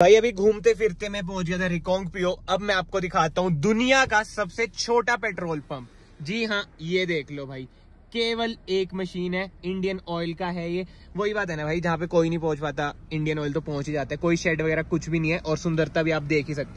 भाई अभी घूमते फिरते मैं पहुंच गया था रिकोंग पियो अब मैं आपको दिखाता हूँ दुनिया का सबसे छोटा पेट्रोल पंप जी हाँ ये देख लो भाई केवल एक मशीन है इंडियन ऑयल का है ये वही बात है ना भाई जहाँ पे कोई नहीं पहुंच पाता इंडियन ऑयल तो पहुंच ही जाता है कोई शेड वगैरह कुछ भी नहीं है और सुंदरता भी आप देख ही सकते हैं